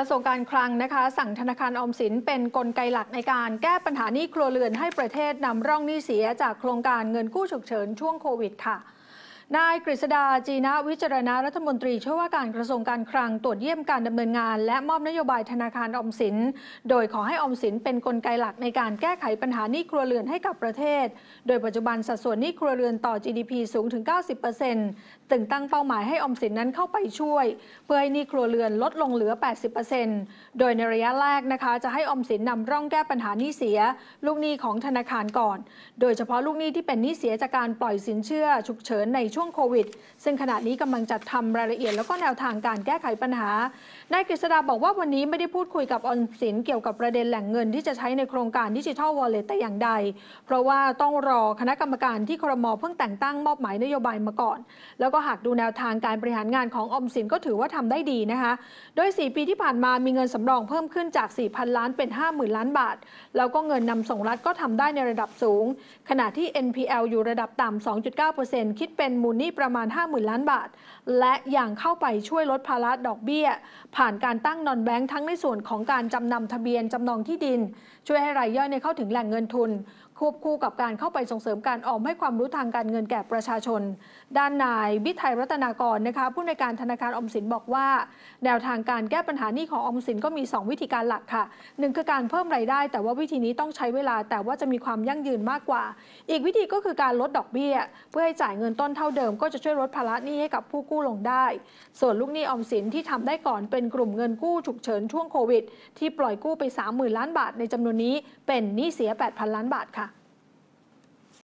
ระทรวงการคลังนะคะ สั่งธนาคารออมสินเป็นนกลไกหลักในการแก้ปัญหานี้ครัวเรือนให้ประเทศนำร่องหนี้เสียจากโครงการเงินกู้ฉุกเฉินช่วงโควิดค่ะนายกฤษดา จีนะวิจารณารัฐมนตรีช่วยว่าการกระทรวงการคลังตรวจเยี่ยมการดำเนินงาน และมอบนโยบายธนาคารอมสิน โดยขอให้อมสินเป็นนกลไกหลักในการแก้ไขปัญหานี้ครัวเรือนให้กับประเทศ โดยปัจจุบันสัดส่วนนี้ครัวเรือนต่อ GDP สูงถึง 90%ตึงตั้งเป้าหมายให้อมสินนั้นเข้าไปช่วย เพื่อให้นี้ครัวเรือนลดลงเหลือ 80%โดยในระยะแรกนะคะจะให้อมสินนำร่องแก้ปัญหานี้เสียลูกหนี้ของธนาคารก่อน โดยเฉพาะลูกหนี้ที่เป็นหนี้เสียจากการปล่อยสินเชื่อฉุกเฉินในช่วงโควิด ซึ่งขณะนี้กำลังจัดทำรายละเอียดแล้วก็แนวทางการแก้ไขปัญหา นายกฤษดาบอกว่าวันนี้ไม่ได้พูดคุยกับออนสินเกี่ยวกับประเด็นแหล่งเงินที่จะใช้ในโครงการดิจิทัลวอลเล็ตแต่อย่างใด เพราะว่าต้องรอคณะกรรมการที่ครมเพิ่งแต่งตั้งมอบหมายนโยบายมาก่อน แล้วก็หากดูแนวทางการบริหารงานของออมสินก็ถือว่าทำได้ดีนะคะ โดย 4 ปีที่ผ่านมามีเงินสำรองเพิ่มขึ้นจาก4,000 ล้านเป็น50,000ล้านบาท แล้วก็เงินนำส่งรัฐก็ทำได้ในระดับสูง ขณะที่ NPL อยู่ระดับต่ำ2.9%คิดเป็นมูลหนี้ประมาณ50,000ล้านบาท และอย่างเข้าไปช่วยลดภาระดอกเบี้ย ผ่านการตั้งนอนแบงค์ทั้งในส่วนของการจำนำทะเบียนจำนองที่ดิน ช่วยให้รายย่อยเข้าถึงแหล่งเงินทุนควบคู่กับการเข้าไปส่งเสริมการออมให้ความรู้ทางการเงินแก่ประชาชน ด้านนายวิทยรัตนากรนะคะผู้ในการธนาคารออมสินบอกว่า แนวทางการแก้ปัญหานี้ของออมสินก็มี 2 วิธีการหลักค่ะหนึ่งคือการเพิ่มรายได้ แต่ว่าวิธีนี้ต้องใช้เวลาแต่ว่าจะมีความยั่งยืนมากกว่า อีกวิธีก็คือการลดดอกเบี้ยเพื่อให้จ่ายเงินต้นเท่าเดิม ก็จะช่วยลดภาระหนี้ให้กับผู้กู้ลงได้ ส่วนลูกหนี้ออมสินที่ทำได้ก่อน เป็นกลุ่มเงินกู้ฉุกเฉินช่วงโควิด ที่ปล่อยกู้ไป30,000ล้านบาท ในจำนวนนี้เป็นหนี้เสีย8,000ล้านบาทค่ะ